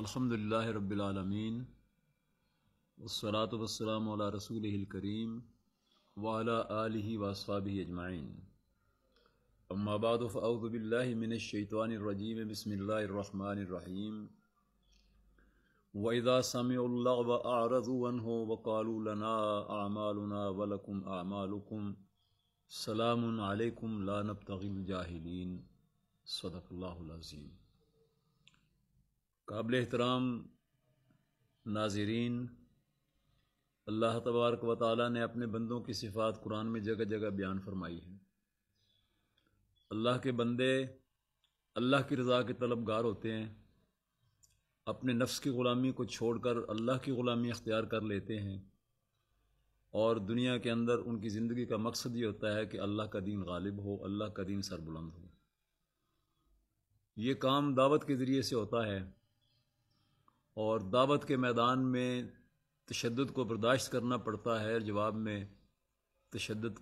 الحمد اللہ رب العالمین والصلاة والسلام السلام رسول الکریم ولا علیہ وَاب اجمعین بعد اعدب اللہ من شیطوان الرجیم بسم اللہ الرحمٰن الرحیم وَقَالُوا لَنَا أَعْمَالُنَا وَلَكُمْ أَعْمَالُكُمْ سلام علیکم العلکم البطغ الجاین صدق اللہ العظیم قابل احترام ناظرین اللہ تبارک و تعالیٰ نے اپنے بندوں کی صفات قرآن میں جگہ جگہ بیان فرمائی ہے اللہ کے بندے اللہ کی رضا کے طلب گار ہوتے ہیں اپنے نفس کی غلامی کو چھوڑ کر اللہ کی غلامی اختیار کر لیتے ہیں اور دنیا کے اندر ان کی زندگی کا مقصد یہ ہوتا ہے کہ اللہ کا دین غالب ہو اللہ کا دین سربلند ہو یہ کام دعوت کے ذریعے سے ہوتا ہے اور دعوت کے میدان میں تشدد کو برداشت کرنا پڑتا ہے جواب میں تشدد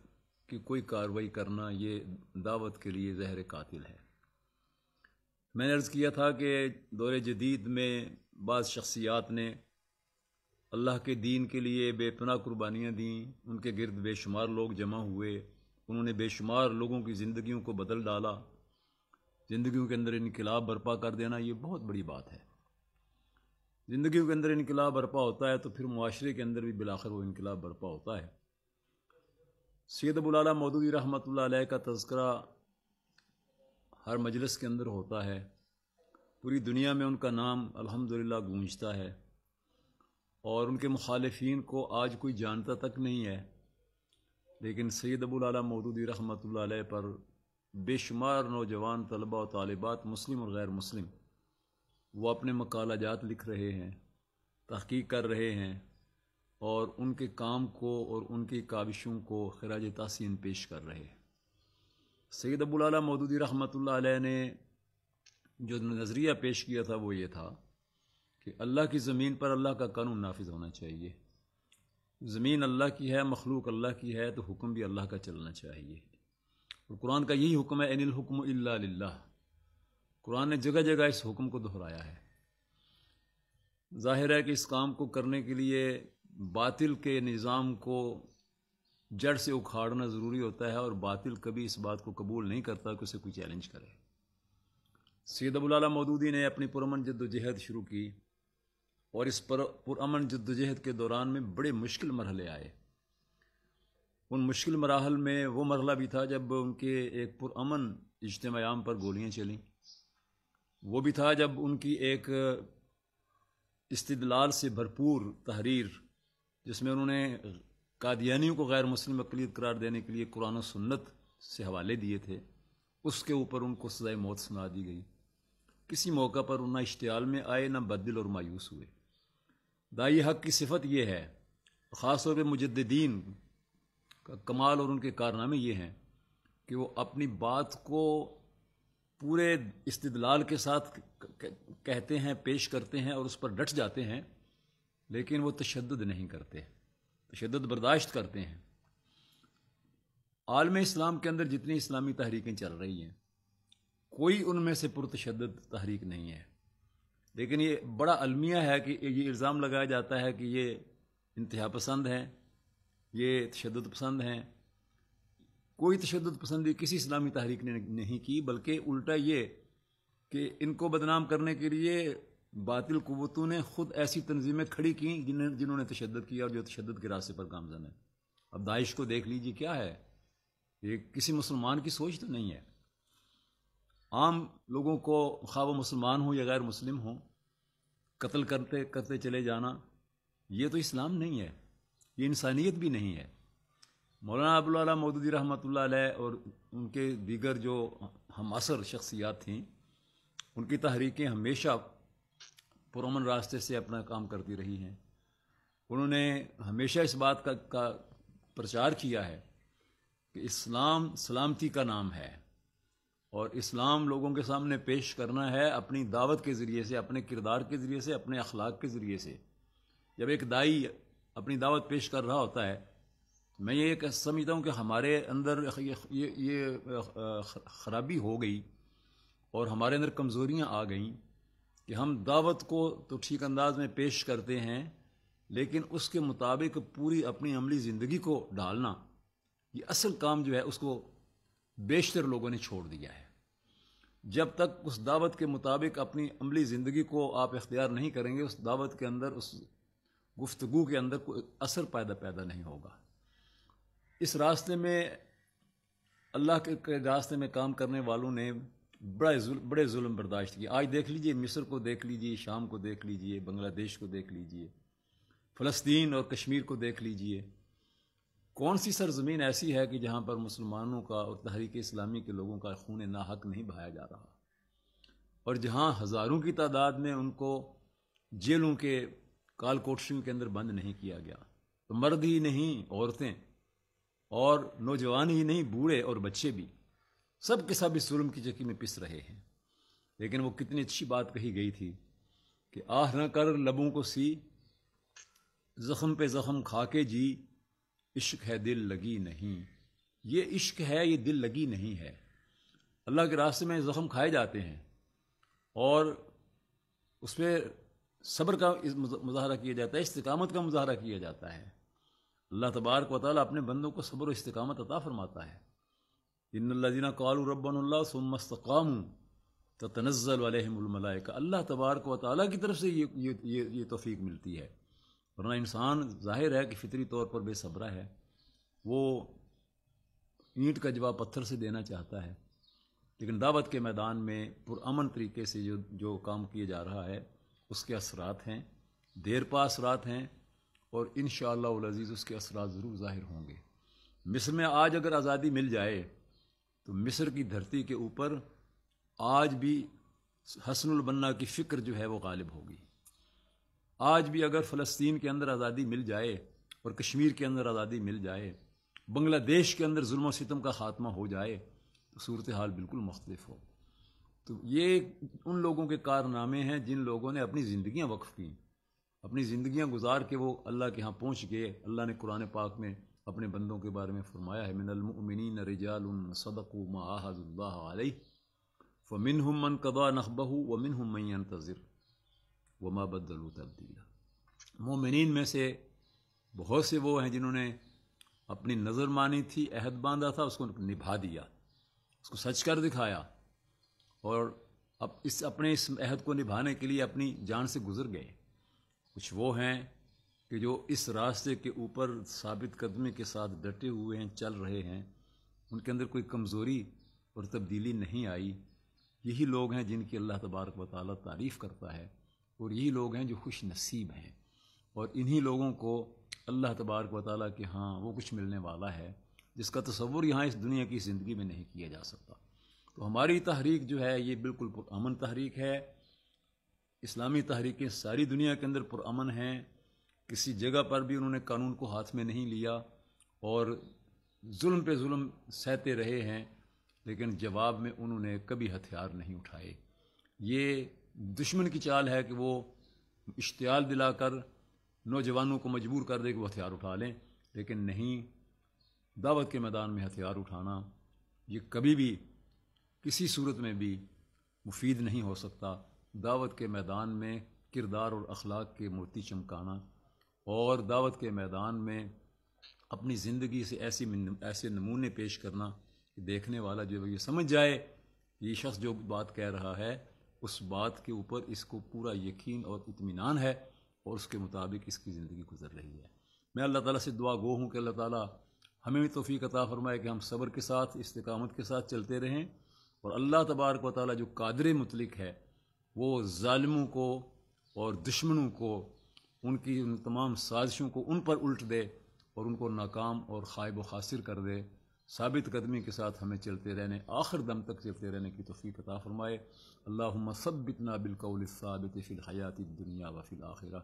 کی کوئی کاروائی کرنا یہ دعوت کے لیے زہر قاتل ہے میں نے عرض کیا تھا کہ دور جدید میں بعض شخصیات نے اللہ کے دین کے لیے بے پناہ قربانیاں دیں ان کے گرد بے شمار لوگ جمع ہوئے انہوں نے بے شمار لوگوں کی زندگیوں کو بدل ڈالا زندگیوں کے اندر انقلاب برپا کر دینا یہ بہت بڑی بات ہے زندگیوں کے اندر انقلاب برپا ہوتا ہے تو پھر معاشرے کے اندر بھی بلاخر وہ انقلاب برپا ہوتا ہے سید ابو العلیٰ مودودی رحمۃ اللہ علیہ کا تذکرہ ہر مجلس کے اندر ہوتا ہے پوری دنیا میں ان کا نام الحمد للہ گونجتا ہے اور ان کے مخالفین کو آج کوئی جانتا تک نہیں ہے لیکن سید ابو العلیٰ مودودی رحمۃ اللہ علیہ پر بے شمار نوجوان طلبہ و طالبات مسلم اور غیر مسلم وہ اپنے مقالہ جات لکھ رہے ہیں تحقیق کر رہے ہیں اور ان کے کام کو اور ان کی کابشوں کو خراج تحسین پیش کر رہے ہیں سید ابو العلیٰ مودودی رحمۃ اللہ علیہ نے جو نظریہ پیش کیا تھا وہ یہ تھا کہ اللہ کی زمین پر اللہ کا قانون نافذ ہونا چاہیے زمین اللہ کی ہے مخلوق اللہ کی ہے تو حکم بھی اللہ کا چلنا چاہیے اور قرآن کا یہی حکم ہے ان الحکم اللہ للہ قرآن نے جگہ جگہ اس حکم کو دہرایا ہے ظاہر ہے کہ اس کام کو کرنے کے لیے باطل کے نظام کو جڑ سے اکھاڑنا ضروری ہوتا ہے اور باطل کبھی اس بات کو قبول نہیں کرتا کہ اسے کوئی چیلنج کرے سید ابو العلیٰ مودودی نے اپنی پرامن جد و جہد شروع کی اور اس پر پرامن جد و جہد کے دوران میں بڑے مشکل مرحلے آئے ان مشکل مراحل میں وہ مرحلہ بھی تھا جب ان کے ایک پرامن اجتماعیام پر گولیاں چلیں وہ بھی تھا جب ان کی ایک استدلال سے بھرپور تحریر جس میں انہوں نے قادیانیوں کو غیر مسلم اقلیت قرار دینے کے لیے قرآن و سنت سے حوالے دیے تھے اس کے اوپر ان کو سزائے موت سنا دی گئی کسی موقع پر نہ اشتعال میں آئے نہ بدل اور مایوس ہوئے دائی حق کی صفت یہ ہے خاص طور پہ مجدین کا کمال اور ان کے کارنامے یہ ہیں کہ وہ اپنی بات کو پورے استدلال کے ساتھ کہتے ہیں پیش کرتے ہیں اور اس پر ڈٹ جاتے ہیں لیکن وہ تشدد نہیں کرتے تشدد برداشت کرتے ہیں عالم اسلام کے اندر جتنی اسلامی تحریکیں چل رہی ہیں کوئی ان میں سے پرتشدد تحریک نہیں ہے لیکن یہ بڑا المیہ ہے کہ یہ الزام لگایا جاتا ہے کہ یہ انتہا پسند ہیں یہ تشدد پسند ہیں کوئی تشدد پسندی کسی اسلامی تحریک نے نہیں کی بلکہ الٹا یہ کہ ان کو بدنام کرنے کے لیے باطل قوتوں نے خود ایسی تنظیمیں کھڑی کیں جنہیں جنہوں نے تشدد کیا اور جو تشدد کے راستے پر گامزن ہے اب داعش کو دیکھ لیجیے کیا ہے یہ کسی مسلمان کی سوچ تو نہیں ہے عام لوگوں کو خواب مسلمان ہوں یا غیر مسلم ہوں قتل کرتے کرتے چلے جانا یہ تو اسلام نہیں ہے یہ انسانیت بھی نہیں ہے مولانا ابوالعلیٰ مودودی رحمۃ اللہ علیہ اور ان کے دیگر جو ہم اثر شخصیات تھیں ان کی تحریکیں ہمیشہ پرومن راستے سے اپنا کام کرتی رہی ہیں انہوں نے ہمیشہ اس بات کا کا پرچار کیا ہے کہ اسلام سلامتی کا نام ہے اور اسلام لوگوں کے سامنے پیش کرنا ہے اپنی دعوت کے ذریعے سے اپنے کردار کے ذریعے سے اپنے اخلاق کے ذریعے سے جب ایک دائی اپنی دعوت پیش کر رہا ہوتا ہے میں یہ سمجھتا ہوں کہ ہمارے اندر یہ خرابی ہو گئی اور ہمارے اندر کمزوریاں آ گئیں کہ ہم دعوت کو تو ٹھیک انداز میں پیش کرتے ہیں لیکن اس کے مطابق پوری اپنی عملی زندگی کو ڈالنا یہ اصل کام جو ہے اس کو بیشتر لوگوں نے چھوڑ دیا ہے جب تک اس دعوت کے مطابق اپنی عملی زندگی کو آپ اختیار نہیں کریں گے اس دعوت کے اندر اس گفتگو کے اندر کوئی اثر پیدا پیدا نہیں ہوگا اس راستے میں اللہ کے راستے میں کام کرنے والوں نے بڑا ظلم بڑے ظلم برداشت کیے آج دیکھ لیجئے مصر کو دیکھ لیجئے شام کو دیکھ لیجئے بنگلہ دیش کو دیکھ لیجئے فلسطین اور کشمیر کو دیکھ لیجئے کون سی سرزمین ایسی ہے کہ جہاں پر مسلمانوں کا اور تحریک اسلامی کے لوگوں کا خون نا حق نہیں بہایا جا رہا اور جہاں ہزاروں کی تعداد میں ان کو جیلوں کے کال کوٹشوں کے اندر بند نہیں کیا گیا تو مرد ہی نہیں عورتیں اور نوجوان ہی نہیں بوڑھے اور بچے بھی سب کے سب اس ظلم کی چکی میں پس رہے ہیں لیکن وہ کتنی اچھی بات کہی گئی تھی کہ آہ نہ کر لبوں کو سی زخم پہ زخم کھا کے جی عشق ہے دل لگی نہیں یہ عشق ہے یہ دل لگی نہیں ہے اللہ کے راستے میں زخم کھائے جاتے ہیں اور اس پہ صبر کا مظاہرہ کیا جاتا ہے استقامت کا مظاہرہ کیا جاتا ہے اللہ تبارک و تعالیٰ اپنے بندوں کو صبر و استقامت عطا فرماتا ہے ان اللہ جذین قعل ربان اللّہ سمستقام تنزل علیہم الملائکہ کا اللہ تبارک و تعالیٰ کی طرف سے یہ یہ یہ یہ توفیق ملتی ہے ورنہ انسان ظاہر ہے کہ فطری طور پر بے صبرہ ہے وہ اینٹ کا جواب پتھر سے دینا چاہتا ہے لیکن دعوت کے میدان میں پرامن طریقے سے جو جو کام کیا جا رہا ہے اس کے اثرات ہیں دیر پا اثرات ہیں اور ان شاء اللہ العزیز اس کے اثرات ضرور ظاہر ہوں گے مصر میں آج اگر آزادی مل جائے تو مصر کی دھرتی کے اوپر آج بھی حسن البنا کی فکر جو ہے وہ غالب ہوگی آج بھی اگر فلسطین کے اندر آزادی مل جائے اور کشمیر کے اندر آزادی مل جائے بنگلہ دیش کے اندر ظلم و ستم کا خاتمہ ہو جائے تو صورت حال بالکل مختلف ہو تو یہ ان لوگوں کے کارنامے ہیں جن لوگوں نے اپنی زندگیاں وقف کیں اپنی زندگیاں گزار کے وہ اللہ کے ہاں پہنچ گئے اللہ نے قرآن پاک میں اپنے بندوں کے بارے میں فرمایا ہے من المؤمنین رجال صدق وما حض اللہ علیہ ومن من قبا نحبہ و من حمین تذر و ما بدل و تبدیل مومنین میں سے بہت سے وہ ہیں جنہوں نے اپنی نظر مانی تھی عہد باندھا تھا اس کو نبھا دیا اس کو سچ کر دکھایا اور اس اپنے اس عہد کو نبھانے کے لیے اپنی جان سے گزر گئے کچھ وہ ہیں کہ جو اس راستے کے اوپر ثابت قدمے کے ساتھ ڈٹے ہوئے ہیں چل رہے ہیں ان کے اندر کوئی کمزوری اور تبدیلی نہیں آئی یہی لوگ ہیں جن کی اللہ تبارک و تعالیٰ تعریف کرتا ہے اور یہی لوگ ہیں جو خوش نصیب ہیں اور انہی لوگوں کو اللہ تبارک و تعالیٰ کہ ہاں وہ کچھ ملنے والا ہے جس کا تصور یہاں اس دنیا کی زندگی میں نہیں کیا جا سکتا تو ہماری تحریک جو ہے یہ بالکل امن تحریک ہے اسلامی تحریکیں ساری دنیا کے اندر پرامن ہیں کسی جگہ پر بھی انہوں نے قانون کو ہاتھ میں نہیں لیا اور ظلم پہ ظلم سہتے رہے ہیں لیکن جواب میں انہوں نے کبھی ہتھیار نہیں اٹھائے یہ دشمن کی چال ہے کہ وہ اشتعال دلا کر نوجوانوں کو مجبور کر دے کہ وہ ہتھیار اٹھا لیں لیکن نہیں دعوت کے میدان میں ہتھیار اٹھانا یہ کبھی بھی کسی صورت میں بھی مفید نہیں ہو سکتا دعوت کے میدان میں کردار اور اخلاق کے موتی چمکانا اور دعوت کے میدان میں اپنی زندگی سے ایسی ایسے نمونے پیش کرنا کہ دیکھنے والا جو یہ سمجھ جائے یہ شخص جو بات کہہ رہا ہے اس بات کے اوپر اس کو پورا یقین اور اطمینان ہے اور اس کے مطابق اس کی زندگی گزر رہی ہے میں اللہ تعالیٰ سے دعا گو ہوں کہ اللہ تعالیٰ ہمیں بھی توفیق عطا فرمائے کہ ہم صبر کے ساتھ استقامت کے ساتھ چلتے رہیں اور اللہ تبارک و تعالیٰ جو قادر متعلق ہے وہ ظالموں کو اور دشمنوں کو ان کی ان تمام سازشوں کو ان پر الٹ دے اور ان کو ناکام اور خائب و خاصر کر دے ثابت قدمی کے ساتھ ہمیں چلتے رہنے آخر دم تک چلتے رہنے کی توفیق عطا فرمائے اللہ مذب بالقول الثابت فی الحیات دنیا و فی الآخرہ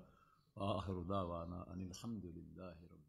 آخر دعوانا ان الحمدللہ رب